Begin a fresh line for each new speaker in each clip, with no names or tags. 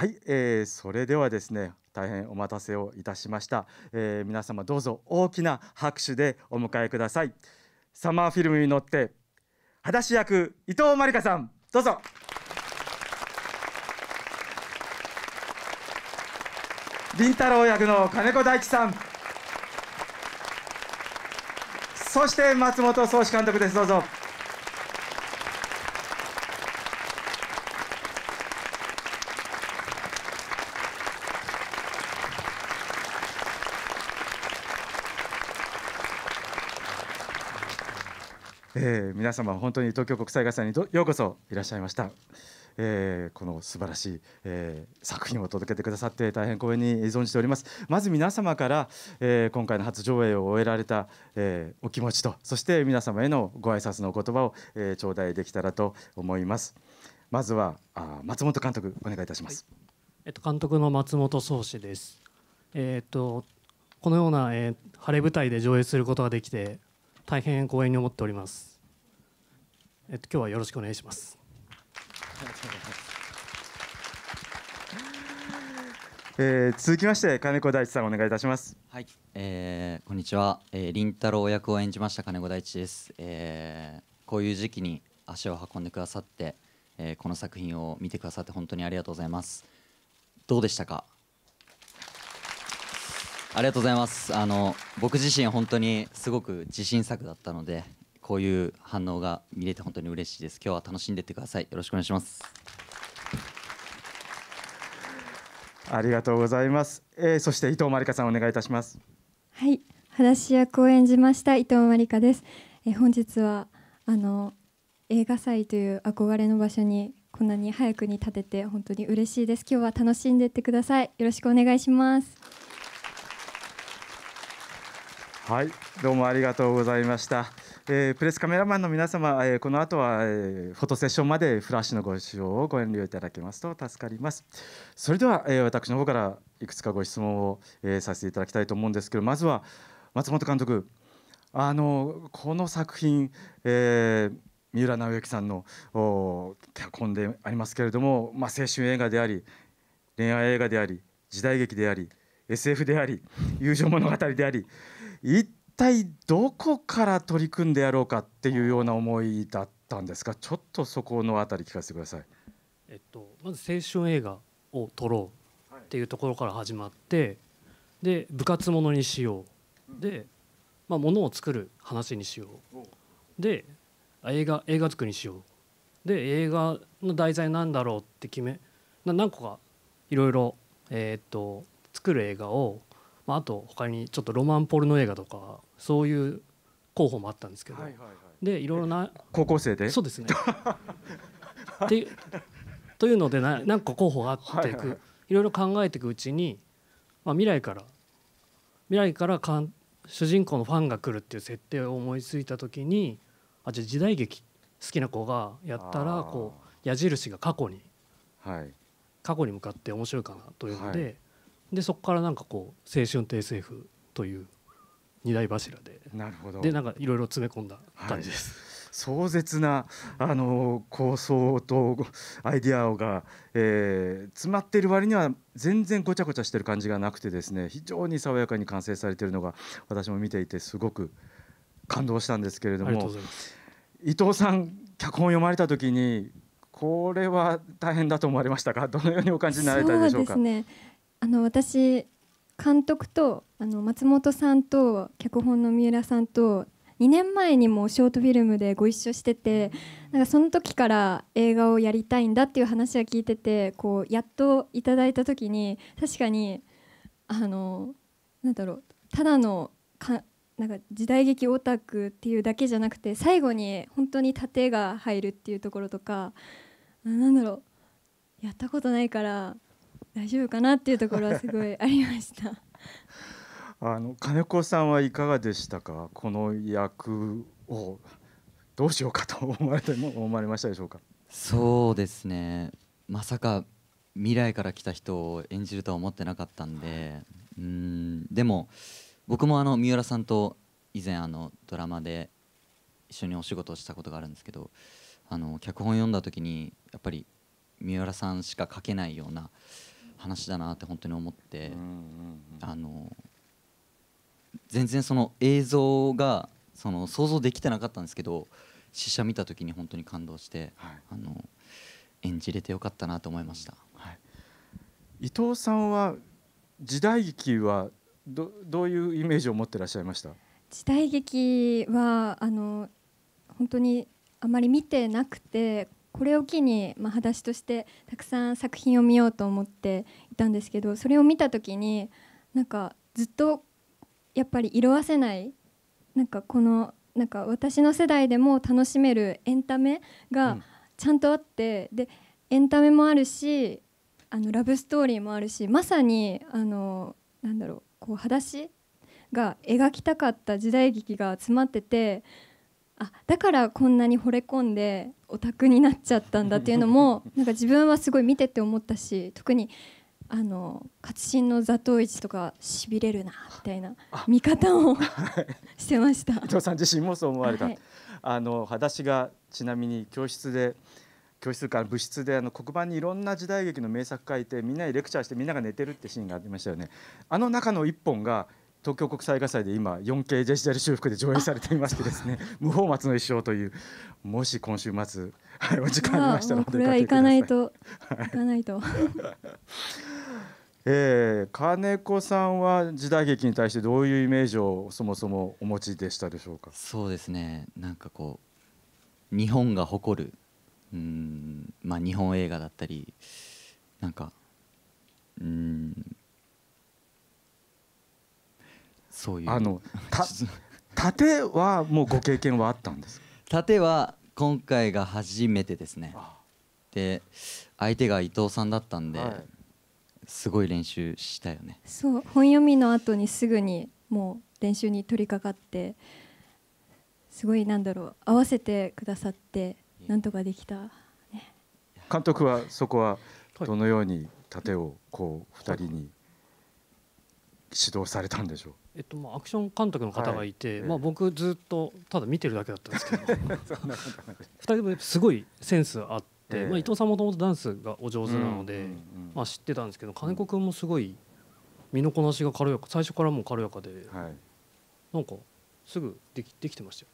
はい、えー、それではですね大変お待たせをいたしました、えー、皆様どうぞ大きな拍手でお迎えくださいサマーフィルムに乗って裸足役伊藤真理香さんどうぞ凛太郎役の金子大地さんそして松本総司監督ですどうぞえー、皆様本当に東京国際映画祭にようこそいらっしゃいました。えー、この素晴らしい、えー、作品を届けてくださって大変光栄に存じておりますまず皆様から、えー、今回の初上映を終えられた、えお気持ちとそして皆様へのご挨拶のお言葉を、え頂戴できたらと思いますまずはあ松本監督お願いいたします、はい、
えっと、監督の松本壮志ですえー、っとこのような、え晴れ舞台で上映することができて大変光栄に思っておりますえっと、今日はよろしくお願いします。え
ー、続きま
して金子大地さんお願いいたします。はい、えー、こんにちは、えー、凛太郎役を演じました金子大地です、えー。こういう時期に足を運んでくださって、えー、この作品を見てくださって本当にありがとうございます。どうでしたか。ありがとうございます。あの僕自身本当にすごく自信作だったので、こういう反応が見れて本当に嬉しいです。今日は楽しんでってください。よろしくお願いします。ありがとうござい
ます。えー、そして伊藤真理香さんお願いいたします。
はい、話役を演じました伊藤真理香です。えー、本日はあの映画祭という憧れの場所にこんなに早くに立てて本当に嬉しいです。今日は楽しんでってください。よろしくお願いします。
はいどうもありがとうございました、えー、プレスカメラマンの皆様、えー、この後は、えー、フォトセッションまでフラッシュのご使用をご遠慮いただけますと助かりますそれでは、えー、私の方からいくつかご質問を、えー、させていただきたいと思うんですけどまずは松本監督あのこの作品、えー、三浦直之さんの脚本でありますけれども、まあ、青春映画であり恋愛映画であり時代劇であり SF であり友情物語であり一体どこから取り組んでやろうかっていうような思いだったんですかちょっとそこのあたり聞
かせてください。えっと、まず青春映画を撮ろうっていうところから始まってで部活ものにしようで、まあ、物を作る話にしようで映画映画作りにしようで映画の題材なんだろうって決め何個かいろいろ、えっと作る映画をまあ、あと他にちょっとロマンポルノ映画とかそういう候補もあったんですけど、はいいはい、でいろいろな高校生でそうですね うというので何個候補があっていく、はいはろいろ考えていくうちに、まあ、未来から未来からかん主人公のファンが来るっていう設定を思いついた時にあじゃあ時代劇好きな子がやったらこう矢印が過去に、はい、過去に向かって面白いかなというので、はい、でそこからなんかこう青春と SF という二大柱でなるほどでなんかいろいろ詰め込んだ感じです、はい。壮絶なあの構想
とアイディアが、えー、詰まっている割には全然ごちゃごちゃしてる感じがなくてですね非常に爽やかに完成されているのが私も見ていてすごく感動したんですけれども伊藤さん脚本読まれた時にこれは大変だと思われましたかどのようにお感じになられたでしょうか。そう
ですねあの私監督とあの松本さんと脚本の三浦さんと2年前にもショートフィルムでご一緒しててなんかその時から映画をやりたいんだっていう話は聞いててこうやっといただいた時に確かにあのなんだろうただのかなんか時代劇オタクっていうだけじゃなくて最後に本当に盾が入るっていうところとかなんだろうやったことないから大丈夫かなっていうところはすごいありました
あの金子さんはいかがでしたかこの役をどうしようかと思われて思われましたでしょうか
そうですねまさか未来から来た人を演じるとは思ってなかったんでうんでも僕もあの三浦さんと以前あのドラマで一緒にお仕事をしたことがあるんですけどあの脚本読んだ時にやっぱり三浦さんしか書けないような話だなって本当に思って、あの全然その映像がその想像できてなかったんですけど試写見た時に本当に感動して、はい、あの演じれてよかったなと思いました、は
い、伊藤さんは時代劇はどどういうイメージを持ってらっしゃいました
時代劇はあの本当にあまり見てなくてこれを機に、まあ、裸足としてたくさん作品を見ようと思っていたんですけどそれを見た時になんかずっとやっぱり色あせないなんかこのなんか私の世代でも楽しめるエンタメがちゃんとあって、うん、でエンタメもあるしあのラブストーリーもあるしまさにあのなんだろうこう裸足が描きたかった時代劇が詰まっててあだからこんなに惚れ込んでオタクになっちゃったんだっていうのも なんか自分はすごい見てて思ったし特にあの活心の座頭市とかしびれるなみたいな見方をしてました伊藤さ
ん自身もそう思われた、はい、あの裸足がちなみに教室で教室から部室であの黒板にいろんな時代劇の名作書いてみんなにレクチャーしてみんなが寝てるってシーンがありましたよねあの中の一本が東京国際映画祭で今 4K デジタル修復で上映されていましてですね「無法末の一生」というもし今週末、はい、お時間ありましたらこれは行かない
と、行かないと
えー、金子さんは時代劇に対してどういうイメージをそもそもお持ちでしたでしょうか
そうですねなんかこう日本が誇るうんまあ日本映画だったりなんかうんそういうあの 盾はもうご経験はあったんです盾は今回が初めてですねで相手が伊藤さんだったんで、はい、すごい練習したよね
そう本読みの後にすぐにもう練習に取り掛かってすごいなんだろう合わせてくださってなんとかできた、ね、
監督はそこはどのように盾をこう2人に指導されたんでしょう、
えっとまあ、アクション監督の方がいて、はい、まあ、僕ずっとただ見てるだけだったんですけど2 人ともすごいセンスあって、まあ、伊藤さんもともとダンスがお上手なので、まあ、知ってたんですけど金子君もすごい身のこなしが軽やか最初からもう軽やかで、はい、なんかすぐできできてまし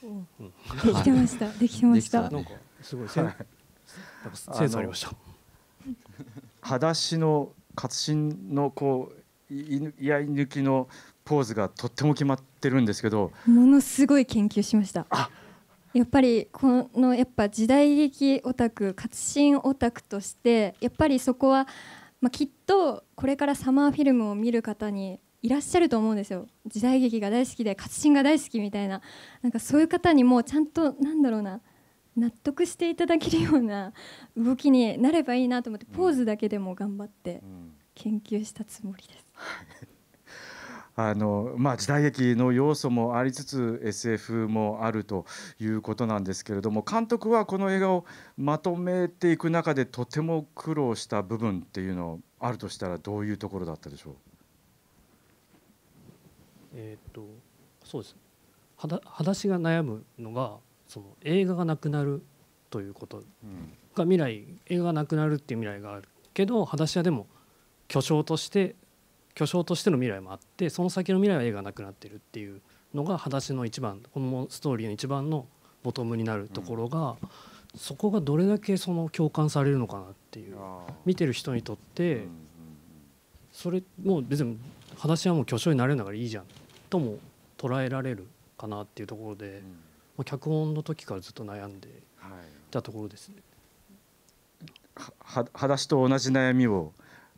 たよね。うん、できてました。できてました。たね、なんかすごいセン、はい、センスありました。
裸足の活心のこう居合抜きのポーズがとっても決まってるんですけど
ものすごい研究しましたやっぱりこのやっぱ時代劇オタク活心オタクとしてやっぱりそこは、まあ、きっとこれからサマーフィルムを見る方にいらっしゃると思うんですよ時代劇が大好きで活心が大好きみたいななんかそういう方にもちゃんとなんだろうな納得していただけるような動きになればいいなと思ってポーズだけでも頑張って。うん研究したつもりです。
あのまあ、時代劇の要素もありつつ SF もあるということなんですけれども監督はこの映画をまとめていく中でとても苦労した部分っていうのあるとしたらどういうところだ
ったでしょうえっとそうですはだ裸足が悩むのがその映画がなくなるということが未来映画がなくなるっていう未来があるけど裸足はでも巨匠として巨匠としての未来もあってその先の未来は絵がなくなってるっていうのが「裸足の一番このストーリーの一番のボトムになるところが、うん、そこがどれだけその共感されるのかなっていう見てる人にとって、それもう別に「裸足はもう巨匠になれるんだからいいじゃん」とも捉えられるかなっていうところで、まあ、脚本の時からずっと悩んでいたところですね。
はい、は裸足と同じ悩みを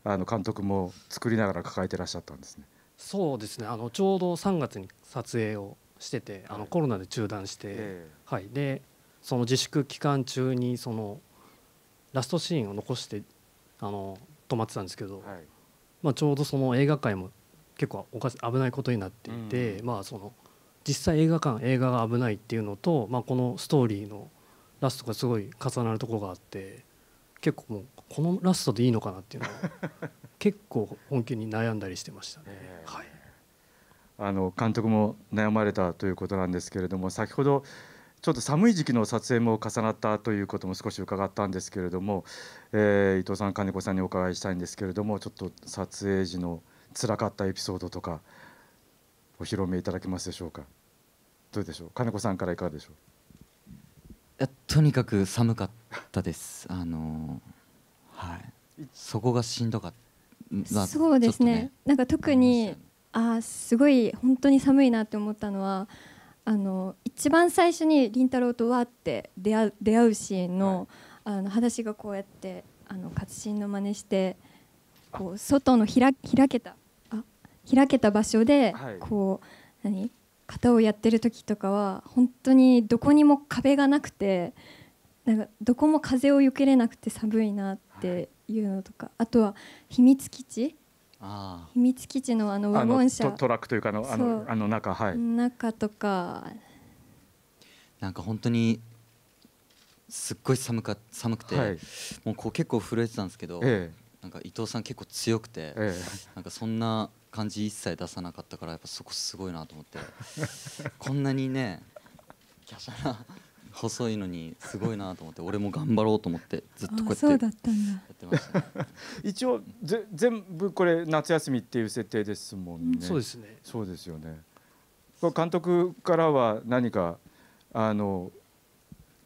あの監督も作りながら抱えてらっしゃったんですね。
そうですねあのちょうど3月に撮影をしててあのコロナで中断して、はい、でその自粛期間中にそのラストシーンを残してあの止まってたんですけど、はい、まあ、ちょうどその映画界も結構おかし危ないことになっていて、うん、まあ、その実際映画館映画が危ないっていうのと、まあ、このストーリーのラストがすごい重なるところがあって結構もうこのラストでいいのかなっていうのは 結構本気に悩んだりしてましたね。はい、
あの監督も悩まれたということなんですけれども先ほどちょっと寒い時期の撮影も重なったということも少し伺ったんですけれども、えー、伊藤さん金子さんにお伺いしたいんですけれどもちょっと撮影時のつらかったエピソードとかお披露目いただけますでしょうか
どうでしょう金子さんからいかがでしょうとにかく寒かっったです。あのはい。そこがしんどかった。そうですね。
ねなんか特にあすごい本当に寒いなって思ったのはあの一番最初に凛太郎とわって出会う出会うシーンの、はい、あの裸足がこうやってあの活心の真似してこう外の開開けたあ開けた場所で、はい、こう何型をやってる時とかは本当にどこにも壁がなくて。なんかどこも風をよけれなくて寒いなっていうのとか、あとは秘密基地あ秘密基地のあのワゴン車ト
ラックというかあのあのあの中はい
中とか
なんか本当にすっごい寒か寒くて、はい、もうこう結構震えてたんですけど、ええ、なんか伊藤さん結構強くて、え、なんかそんな感じ一切出さなかったからやっぱそこすごいなと思ってこんなにね華奢な細いのにすごいなと思って俺も頑張ろうと思ってずっとこうやっ
てやってま
した、一応ぜ全部これ夏
休みっていう設定ですもんね、うん、そうですねそうですよね監督からは何かあの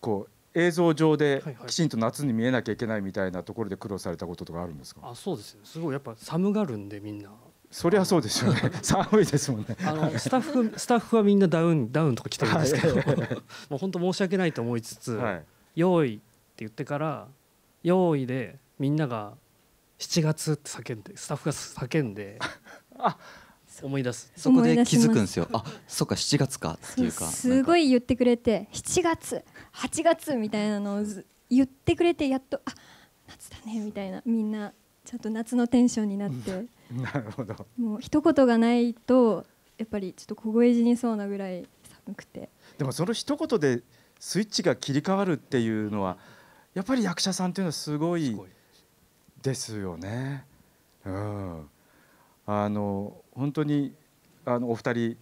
こう映像上できちんと夏に見えなきゃいけないみたいなところで苦労されたこととかあるんですか、
はいはい、あそうです、ね、すごいやっぱ寒がるんでみんな
そりゃそうですよね。寒いですもんね。あのスタッフ
スタッフはみんなダウンダウンとか来てるんですけど、もう本当申し訳ないと思いつつ、はい、用意って言ってから用意でみんなが7月って叫んでスタッフが叫んで、あ。思い出すそこで気づくんで
すよ
あそっか7月かっ
ていうかすごい
言ってくれて7月8月みたいなのを言ってくれてやっとあ夏だねみたいなみんなちゃんと夏のテンションになって
な
るほど
もう一言がないとやっぱりちょっと凍え死にそうなぐらい寒くて
でもその一言でスイッチが切り替わるっていうのはやっぱり役者さんっていうのはすごいですよね。うん、あの本当にあのお二人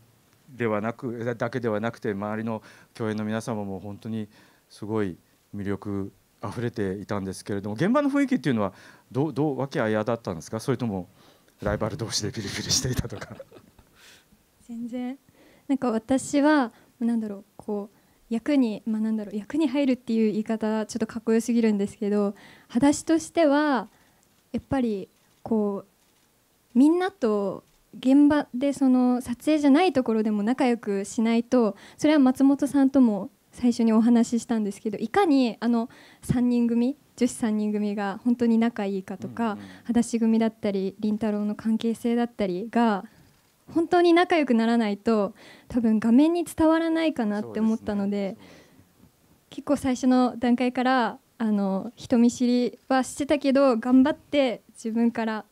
ではなくだけではなくて周りの共演の皆様も本当にすごい魅力あふれていたんですけれども現場の雰囲気っていうのはどうどう和あいだったんですかそれともライバル同士でピリピリしていたとか
全然なんか私は何だろうこう役に、まあ、なんだろう役に入るっていう言い方ちょっとかっこよすぎるんですけど足としてはやっぱりこうみんなと現場でその撮影じゃないところでも仲良くしないとそれは松本さんとも最初にお話ししたんですけどいかにあの3人組女子3人組が本当に仲いいかとか、うんうん、裸足組だったり凛太郎の関係性だったりが本当に仲良くならないと多分画面に伝わらないかなって思ったので、ね、結構最初の段階からあの人見知りはしてたけど頑張って自分から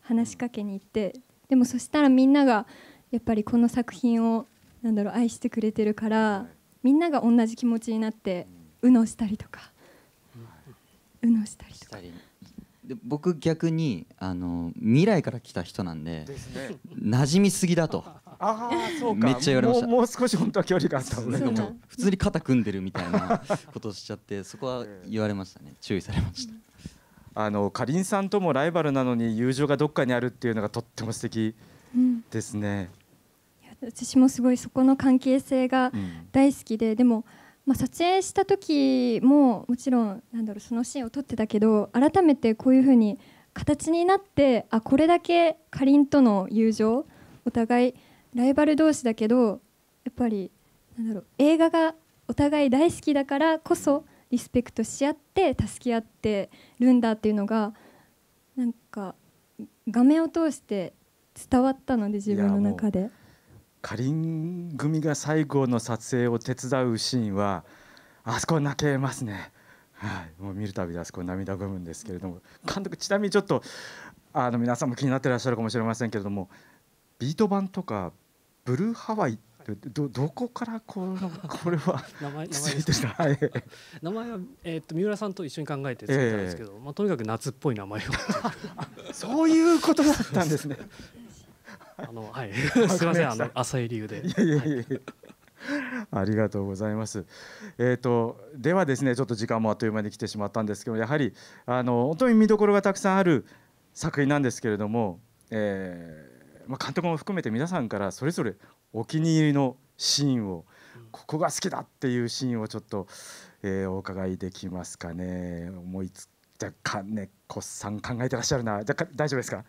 話しかけに行ってでもそしたらみんながやっぱりこの作品をなんだろう愛してくれてるからみんなが同じ気持ちになって「うの」したりとか。うのした
りとか。で僕逆にあの未来から来た人なんででね馴染みすぎだとあ
あそうかめっちゃ言われましたもうもう少し本
当は距離があったもんね普通に肩組んでるみたいなことしちゃってそこは言われま
したね注意されました、あのかりんさんともライバルなのに友情がどっかにあるっていうのがとっても素敵うん、ですね。
いや私もすごいそこの関係性が大好きで、でもまあ、撮影した時ももちろんなんだろうそのシーンを撮ってたけど改めてこういうふうに形になってあこれだけかりんとの友情お互いライバル同士だけどやっぱりなんだろう映画がお互い大好きだからこそリスペクトし合って助け合ってるんだっていうのがなんか画面を通して伝わったので自分の中で
かりん組が最後の撮影を手伝うシーンはあそこ泣けますね、はい、もう見るたびあそこ涙ぐむんですけれども監督ちなみにちょっとあの皆さんも気になってらっしゃるかもしれませんけれどもビート版とかブルーハワイってどどこ
からこの これは名前名前です、は 名前は、えー、っと三浦さんと一緒に考えて作ったんですけど、えー、まあ、とにかく夏っぽい名前を そういうことだったんですねあのはい すみませんあの浅い理由で。いやいやいやい
ありがとうございます。えっ、ー、とではですねちょっと時間もあっという間に来てしまったんですけどやはりあの本当に見どころがたくさんある作品なんですけれども、えー、まあ、監督も含めて皆さんからそれぞれお気に入りのシーンを、うん、ここが好きだっていうシーンをちょっと、えー、お伺いできますかね思いつじゃ金子さん考えてらっしゃるなじゃ大丈夫ですか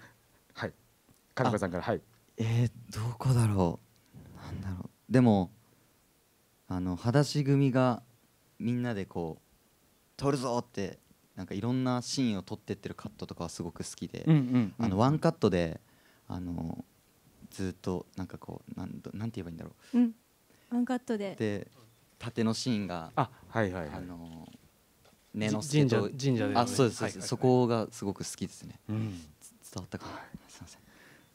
はい
金子さんからはい。えー、どこだろうなんだろうでもあの裸足組がみんなでこう「撮るぞ!」ってなんかいろんなシーンを撮ってってるカットとかはすごく好きで、うんうんうん、あのワンカットであのずっとなんかこうなんなんて言えばいいんだろ
う、うん、ワンカットで
で縦のシーンがあはいはい、はい、あの根の神社神社で、ね、あそうです、はいはい、そこがすごく好きですね、うん、伝わったか、はい、すみません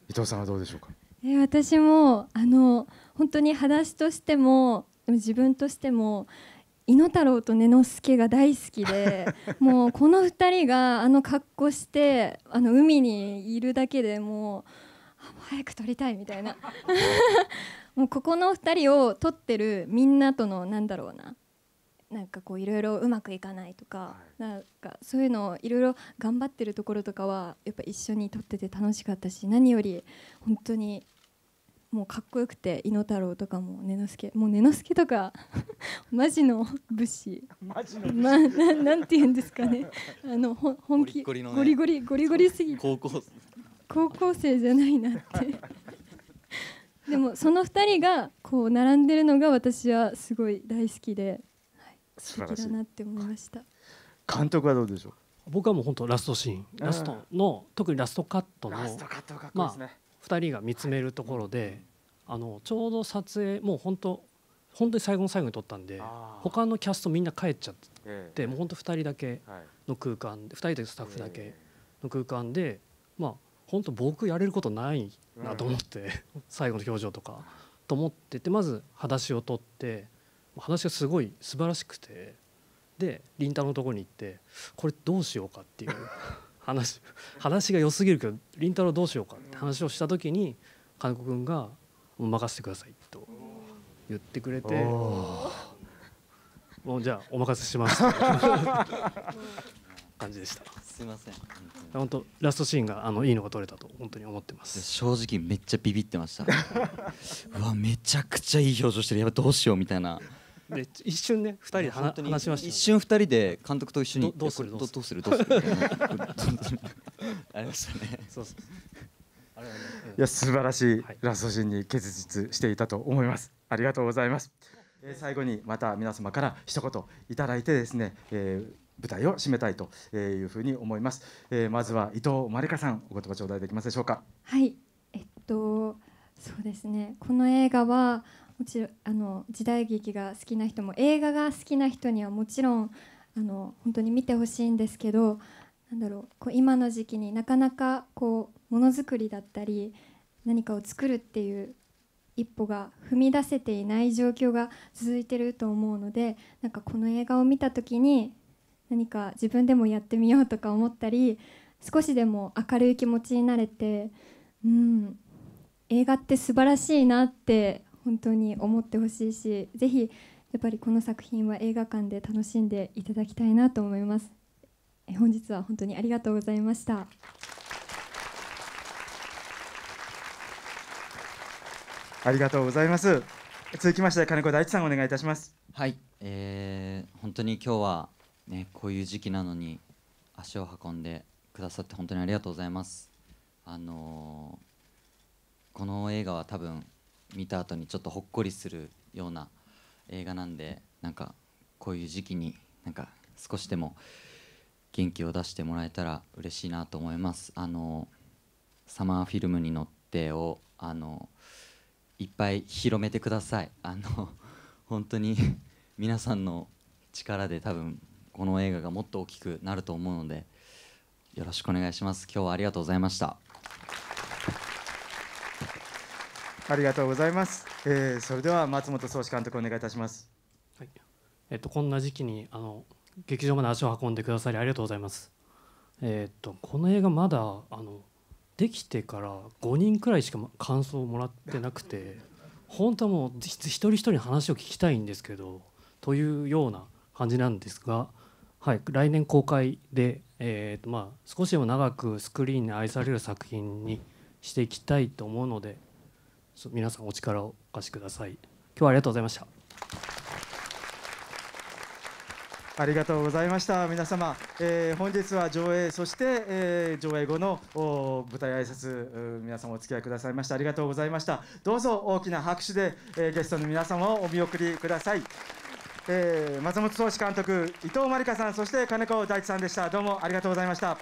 伊藤さんはどうでしょうか。
え私もあの本当に話としても自分としても猪太郎と根之助が大好きで もうこの2人があの格好してあの海にいるだけでもう早く撮りたいみたいな もうここの2人を撮ってるみんなとのなんだろうななんかこういろいろうまくいかないとか、はい、なんかそういうのをいろいろ頑張ってるところとかはやっぱ一緒に撮ってて楽しかったし何より本当にもうかっこよくて猪太郎とかも根之助もう根之助とか マジの武士マジのまあななんて言うんですかね あのほ本気ゴリゴリ、ね、ゴリゴリゴリゴリすぎ高校高校生じゃないなってでもその2人がこう並んでるのが私はすごい大好きで。素敵だなって思いました
監督はどうでしょう僕はもう本当ラストシーンラストの特にラストカットのラストカットかっこいいですね、まあ、2人が見つめるところで、あのちょうど撮影もう本当本当に最後の最後に撮ったんで他のキャストみんな帰っちゃって、ええ、もう本当2人だけの空間で、はい、2人でスタッフだけの空間で、まあ本当僕やれることないなと思って、最後の表情とかと思っててまず裸足を取って話がすごい素晴らしくてで凛太のとこに行ってこれどうしようかっていう 話話が良すぎるけど凛太郎どうしようかって話をした時に金子君が「任せてください」と言ってくれて「もうじゃあお任せします」
感じでした。すいません本当ラストシーンがあのいいの
が撮れたと本当に思っ
てます正直めっちゃビビってましたうわめちゃくちゃいい表情してるやっぱどうしようみたいなで一瞬ね二人で話しました、ね、一瞬二人で監督と一緒にどうするどうするどうする
ありましたねそうそい
や素晴らしいラストシーンに結実していたと思いますありがとうございますえ最後にまた皆様から一言いただいてですね、えー、舞台を締めたいというふうに思います、えー、まずは伊藤ま理かさんお言葉頂戴できますでしょうか
はいえっとそうですねこの映画はもちろんあの時代劇が好きな人も映画が好きな人にはもちろんあの本当に見てほしいんですけどなんだろうこう今の時期になかなかこうものづくりだったり何かを作るっていう一歩が踏み出せていない状況が続いてると思うのでなんかこの映画を見た時に何か自分でもやってみようとか思ったり少しでも明るい気持ちになれて、うん、映画って素晴らしいなって本当に思ってほしいしぜひやっぱりこの作品は映画館で楽しんでいただきたいなと思います本日は本当にありがとうございました
ありがとうございます続きまして金子大地さんお願いいたしますはい、えー、本当に今日はねこういう時期なのに足を運んでくださって本当にありがとうございますあのー、この映画は多分見た後にちょっとほっこりするような映画なんでなんかこういう時期になんか少しでも元気を出してもらえたら嬉しいなと思いますあのサマーフィルムに乗ってをあのいっぱい広めてくださいあの本当に 皆さんの力で多分この映画がもっと大きくなると思うのでよろしくお願いします今日はありがとうございました
ありがとうございます。えー、それでは松本総司監
督お願いいたします。はい。えっとこんな時期にあの劇場まで足を運んでくださりありがとうございます。えっとこの映画まだあのできてから5人くらいしか感想をもらってなくて、本当はもう一人一人に話を聞きたいんですけどというような感じなんですが、はい。来年公開で、えー、っとまあ少しでも長くスクリーンに愛される作品にしていきたいと思うので。皆さんお力をお貸しください今日はありがとうございましたありがとうございました皆様、
えー、本日は上映そして、えー、上映後のお舞台挨拶皆さんお付き合いくださいましたありがとうございましたどうぞ大きな拍手で、えー、ゲストの皆様をお見送りください、え松本総司監督伊藤真理香さんそして金子大地さんでしたどうもありがとうございました